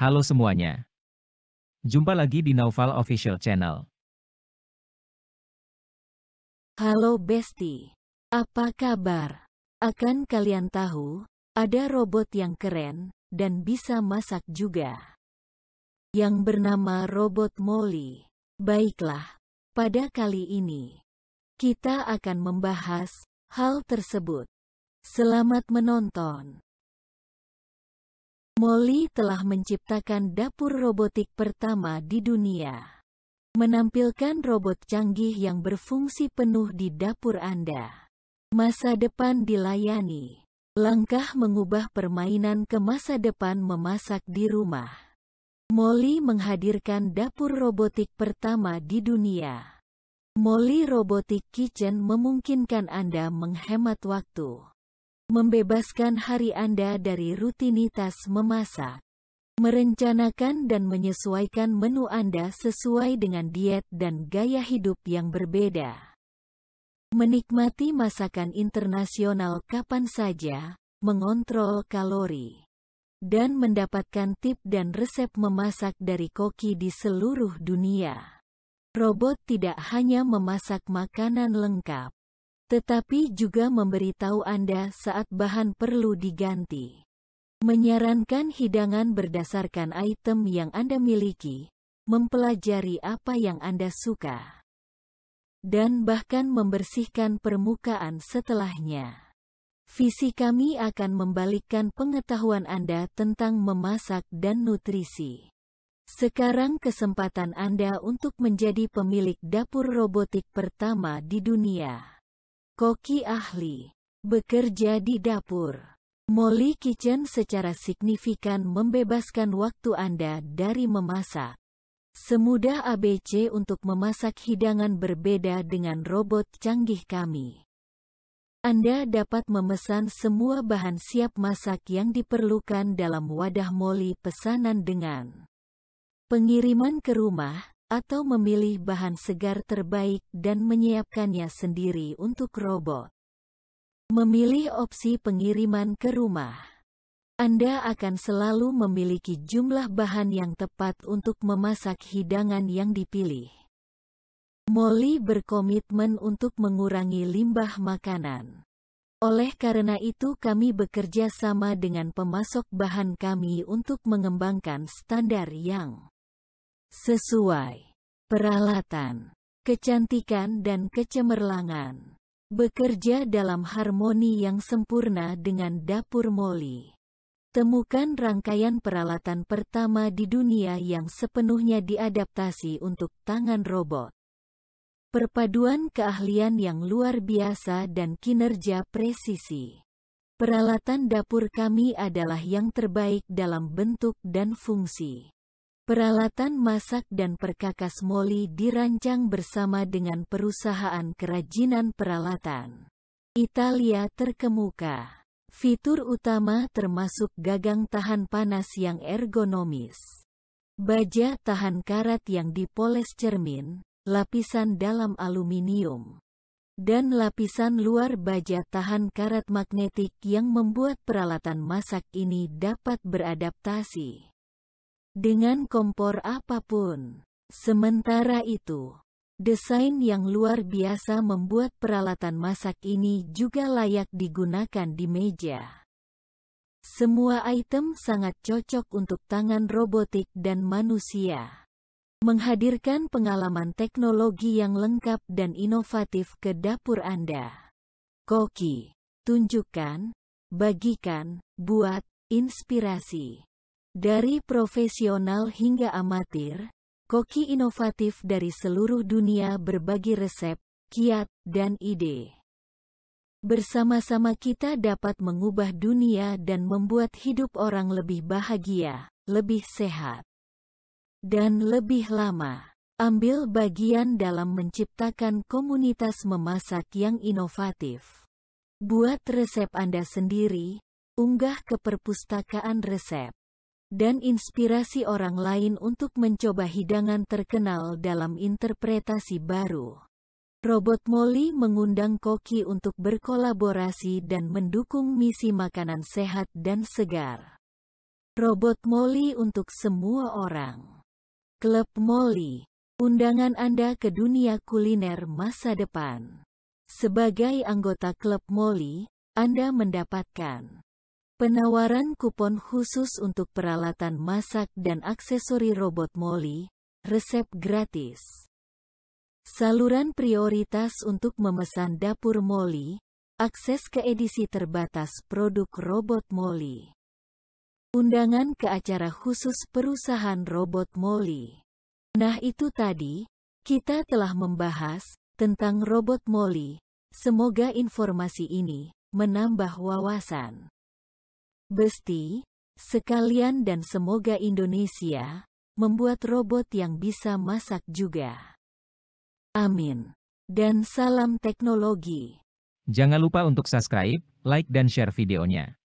Halo semuanya. Jumpa lagi di Naufal Official Channel. Halo Besti. Apa kabar? Akan kalian tahu, ada robot yang keren, dan bisa masak juga. Yang bernama robot Molly. Baiklah, pada kali ini, kita akan membahas hal tersebut. Selamat menonton! Molly telah menciptakan dapur robotik pertama di dunia. Menampilkan robot canggih yang berfungsi penuh di dapur Anda. Masa depan dilayani. Langkah mengubah permainan ke masa depan memasak di rumah. Molly menghadirkan dapur robotik pertama di dunia. Molly Robotic Kitchen memungkinkan Anda menghemat waktu. Membebaskan hari Anda dari rutinitas memasak. Merencanakan dan menyesuaikan menu Anda sesuai dengan diet dan gaya hidup yang berbeda. Menikmati masakan internasional kapan saja, mengontrol kalori, dan mendapatkan tip dan resep memasak dari koki di seluruh dunia. Robot tidak hanya memasak makanan lengkap, tetapi juga memberitahu Anda saat bahan perlu diganti. Menyarankan hidangan berdasarkan item yang Anda miliki, mempelajari apa yang Anda suka, dan bahkan membersihkan permukaan setelahnya. Visi kami akan membalikkan pengetahuan Anda tentang memasak dan nutrisi. Sekarang kesempatan Anda untuk menjadi pemilik dapur robotik pertama di dunia. Koki ahli bekerja di dapur. Molly Kitchen secara signifikan membebaskan waktu Anda dari memasak. Semudah ABC untuk memasak hidangan berbeda dengan robot canggih kami. Anda dapat memesan semua bahan siap masak yang diperlukan dalam wadah Molly pesanan dengan pengiriman ke rumah, atau memilih bahan segar terbaik dan menyiapkannya sendiri untuk robot. Memilih opsi pengiriman ke rumah. Anda akan selalu memiliki jumlah bahan yang tepat untuk memasak hidangan yang dipilih. Molly berkomitmen untuk mengurangi limbah makanan. Oleh karena itu kami bekerja sama dengan pemasok bahan kami untuk mengembangkan standar yang sesuai peralatan, kecantikan dan kecemerlangan. Bekerja dalam harmoni yang sempurna dengan dapur Molly. Temukan rangkaian peralatan pertama di dunia yang sepenuhnya diadaptasi untuk tangan robot. Perpaduan keahlian yang luar biasa dan kinerja presisi. Peralatan dapur kami adalah yang terbaik dalam bentuk dan fungsi. Peralatan masak dan perkakas Molly dirancang bersama dengan perusahaan kerajinan peralatan. Italia terkemuka. Fitur utama termasuk gagang tahan panas yang ergonomis. Baja tahan karat yang dipoles cermin, lapisan dalam aluminium. Dan lapisan luar baja tahan karat magnetik yang membuat peralatan masak ini dapat beradaptasi dengan kompor apapun. Sementara itu, desain yang luar biasa membuat peralatan masak ini juga layak digunakan di meja. Semua item sangat cocok untuk tangan robotik dan manusia. Menghadirkan pengalaman teknologi yang lengkap dan inovatif ke dapur Anda. Koki, tunjukkan, bagikan, buat, inspirasi. Dari profesional hingga amatir, koki inovatif dari seluruh dunia berbagi resep, kiat, dan ide. Bersama-sama kita dapat mengubah dunia dan membuat hidup orang lebih bahagia, lebih sehat, dan lebih lama. Ambil bagian dalam menciptakan komunitas memasak yang inovatif. Buat resep Anda sendiri, unggah ke perpustakaan resep dan inspirasi orang lain untuk mencoba hidangan terkenal dalam interpretasi baru. Robot Molly mengundang Koki untuk berkolaborasi dan mendukung misi makanan sehat dan segar. Robot Molly untuk semua orang. Klub Molly, undangan Anda ke dunia kuliner masa depan. Sebagai anggota Klub Molly, Anda mendapatkan Penawaran kupon khusus untuk peralatan masak dan aksesori robot Molly, resep gratis. Saluran prioritas untuk memesan dapur Molly, akses ke edisi terbatas produk robot Molly. Undangan ke acara khusus perusahaan robot Molly. Nah itu tadi, kita telah membahas tentang robot Molly. Semoga informasi ini menambah wawasan. Besti, sekalian dan semoga Indonesia membuat robot yang bisa masak juga. Amin. Dan salam teknologi. Jangan lupa untuk subscribe, like dan share videonya.